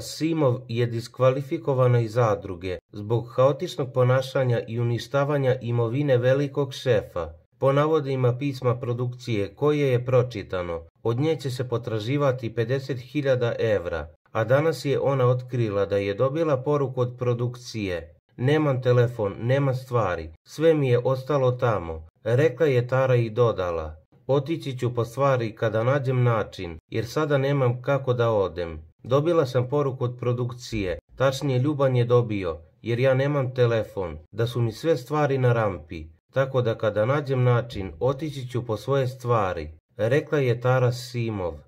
Simov je diskvalifikovana iz zadruge zbog haotičnog ponašanja i uništavanja imovine velikog šefa. Po navodima pisma produkcije koje je pročitano, od nje će se potraživati 50.000 evra, a danas je ona otkrila da je dobila poruku od produkcije Nemam telefon, nema stvari. Sve mi je ostalo tamo. Rekla je Tara i dodala. Otići ću po stvari kada nađem način, jer sada nemam kako da odem. Dobila sam poruku od produkcije, tačnije Ljuban je dobio, jer ja nemam telefon, da su mi sve stvari na rampi, tako da kada nađem način otići ću po svoje stvari, rekla je Tara Simov.